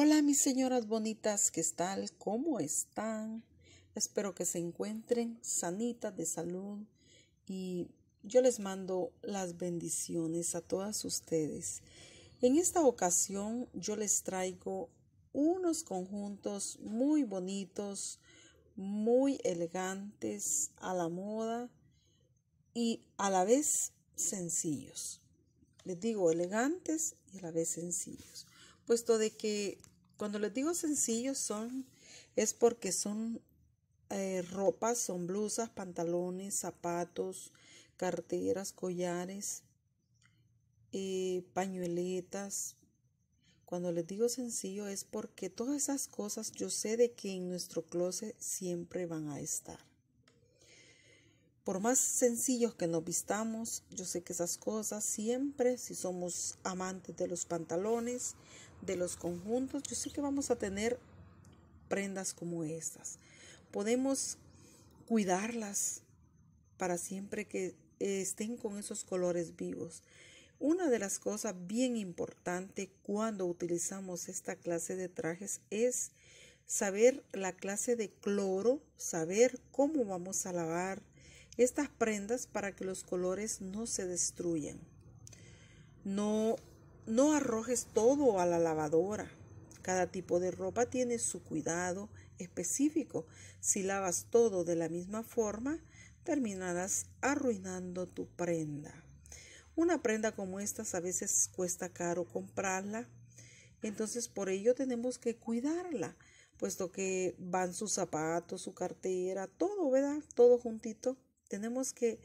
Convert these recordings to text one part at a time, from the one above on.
Hola mis señoras bonitas, ¿qué tal? ¿Cómo están? Espero que se encuentren sanitas de salud y yo les mando las bendiciones a todas ustedes. En esta ocasión yo les traigo unos conjuntos muy bonitos, muy elegantes, a la moda y a la vez sencillos. Les digo elegantes y a la vez sencillos puesto de que cuando les digo sencillo son, es porque son eh, ropas, son blusas, pantalones, zapatos, carteras, collares, eh, pañueletas. Cuando les digo sencillo es porque todas esas cosas yo sé de que en nuestro closet siempre van a estar. Por más sencillos que nos vistamos, yo sé que esas cosas siempre, si somos amantes de los pantalones, de los conjuntos, yo sé que vamos a tener prendas como estas. Podemos cuidarlas para siempre que estén con esos colores vivos. Una de las cosas bien importante cuando utilizamos esta clase de trajes es saber la clase de cloro, saber cómo vamos a lavar estas prendas para que los colores no se destruyan. No, no arrojes todo a la lavadora. Cada tipo de ropa tiene su cuidado específico. Si lavas todo de la misma forma, terminarás arruinando tu prenda. Una prenda como estas a veces cuesta caro comprarla, entonces por ello tenemos que cuidarla, puesto que van sus zapatos, su cartera, todo, ¿verdad? Todo juntito tenemos que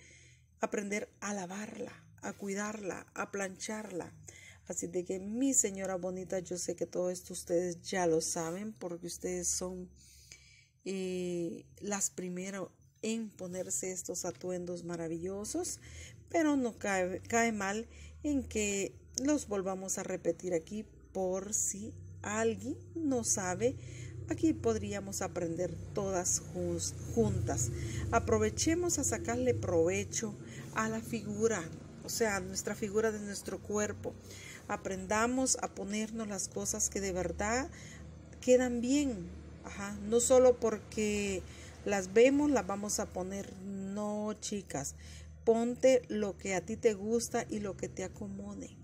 aprender a lavarla, a cuidarla, a plancharla. Así de que mi señora bonita, yo sé que todo esto ustedes ya lo saben porque ustedes son eh, las primeras en ponerse estos atuendos maravillosos, pero no cae mal en que los volvamos a repetir aquí por si alguien no sabe Aquí podríamos aprender todas juntas. Aprovechemos a sacarle provecho a la figura, o sea, nuestra figura de nuestro cuerpo. Aprendamos a ponernos las cosas que de verdad quedan bien. No solo porque las vemos, las vamos a poner. No, chicas. Ponte lo que a ti te gusta y lo que te acomode.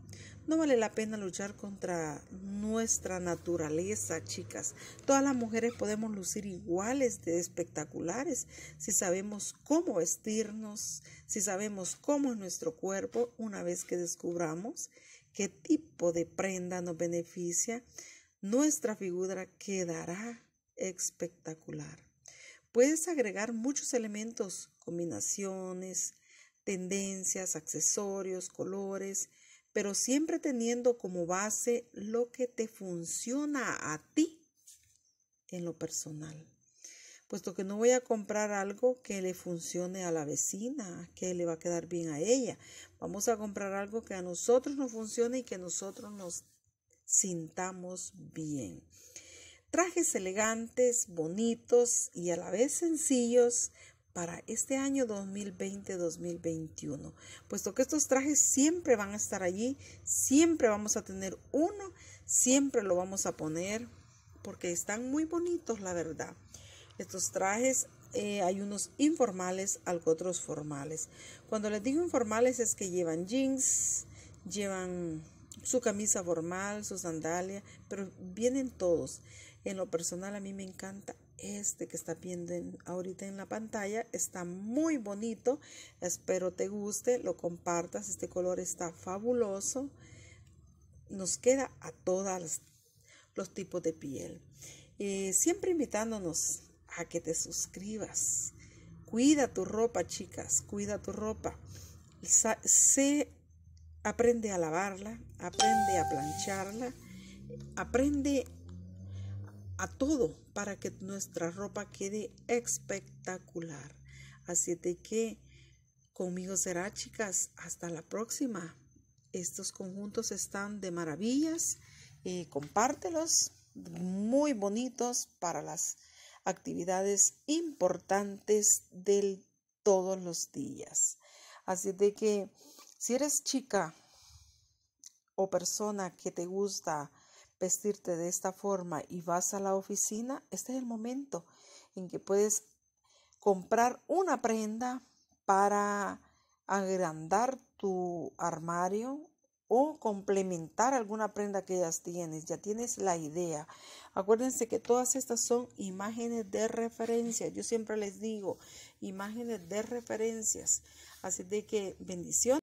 No vale la pena luchar contra nuestra naturaleza, chicas. Todas las mujeres podemos lucir iguales de espectaculares si sabemos cómo vestirnos, si sabemos cómo es nuestro cuerpo una vez que descubramos qué tipo de prenda nos beneficia, nuestra figura quedará espectacular. Puedes agregar muchos elementos, combinaciones, tendencias, accesorios, colores, pero siempre teniendo como base lo que te funciona a ti en lo personal. Puesto que no voy a comprar algo que le funcione a la vecina, que le va a quedar bien a ella. Vamos a comprar algo que a nosotros nos funcione y que nosotros nos sintamos bien. Trajes elegantes, bonitos y a la vez sencillos para este año 2020-2021, puesto que estos trajes siempre van a estar allí, siempre vamos a tener uno, siempre lo vamos a poner, porque están muy bonitos, la verdad. Estos trajes eh, hay unos informales, algo otros formales. Cuando les digo informales es que llevan jeans, llevan su camisa formal, su sandalia, pero vienen todos. En lo personal a mí me encanta este que está viendo ahorita en la pantalla está muy bonito. Espero te guste, lo compartas. Este color está fabuloso. Nos queda a todos los tipos de piel. siempre invitándonos a que te suscribas. Cuida tu ropa, chicas. Cuida tu ropa. Se aprende a lavarla, aprende a plancharla, aprende a todo para que nuestra ropa quede espectacular. Así de que conmigo será, chicas. Hasta la próxima. Estos conjuntos están de maravillas. y compártelos. Muy bonitos para las actividades importantes del todos los días. Así de que si eres chica o persona que te gusta vestirte de esta forma y vas a la oficina, este es el momento en que puedes comprar una prenda para agrandar tu armario o complementar alguna prenda que ya tienes, ya tienes la idea. Acuérdense que todas estas son imágenes de referencia. Yo siempre les digo, imágenes de referencias. Así de que bendiciones.